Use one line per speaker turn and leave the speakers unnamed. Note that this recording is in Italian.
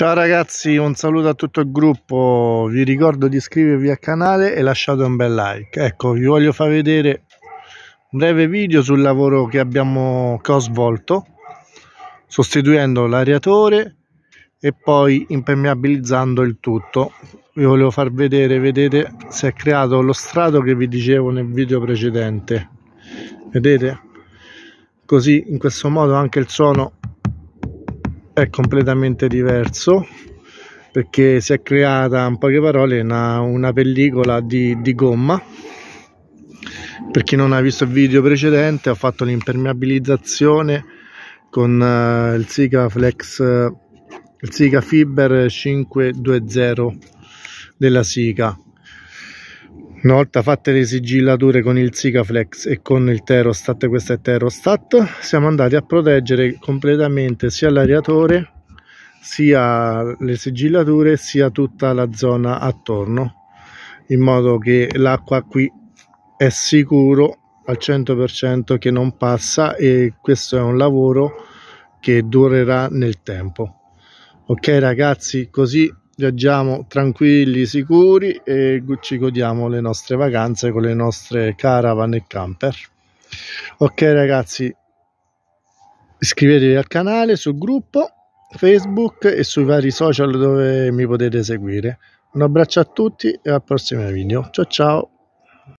Ciao ragazzi, un saluto a tutto il gruppo, vi ricordo di iscrivervi al canale e lasciate un bel like. Ecco, vi voglio far vedere un breve video sul lavoro che, abbiamo, che ho svolto, sostituendo l'ariatore e poi impermeabilizzando il tutto. Vi volevo far vedere, vedete, si è creato lo strato che vi dicevo nel video precedente. Vedete? Così in questo modo anche il suono è completamente diverso perché si è creata in poche parole una, una pellicola di, di, gomma per chi non ha visto il video precedente ho fatto l'impermeabilizzazione con uh, il Sika Flex eh, il Sika Fiber 520 della Sika una volta fatte le sigillature con il Sikaflex e con il Terostat, questo è Terostat, siamo andati a proteggere completamente sia l'areatore, sia le sigillature, sia tutta la zona attorno, in modo che l'acqua qui è sicuro al 100% che non passa e questo è un lavoro che durerà nel tempo. Ok ragazzi, così viaggiamo tranquilli, sicuri e ci godiamo le nostre vacanze con le nostre caravan e camper. Ok ragazzi, iscrivetevi al canale, sul gruppo Facebook e sui vari social dove mi potete seguire. Un abbraccio a tutti e al prossimo video. Ciao ciao!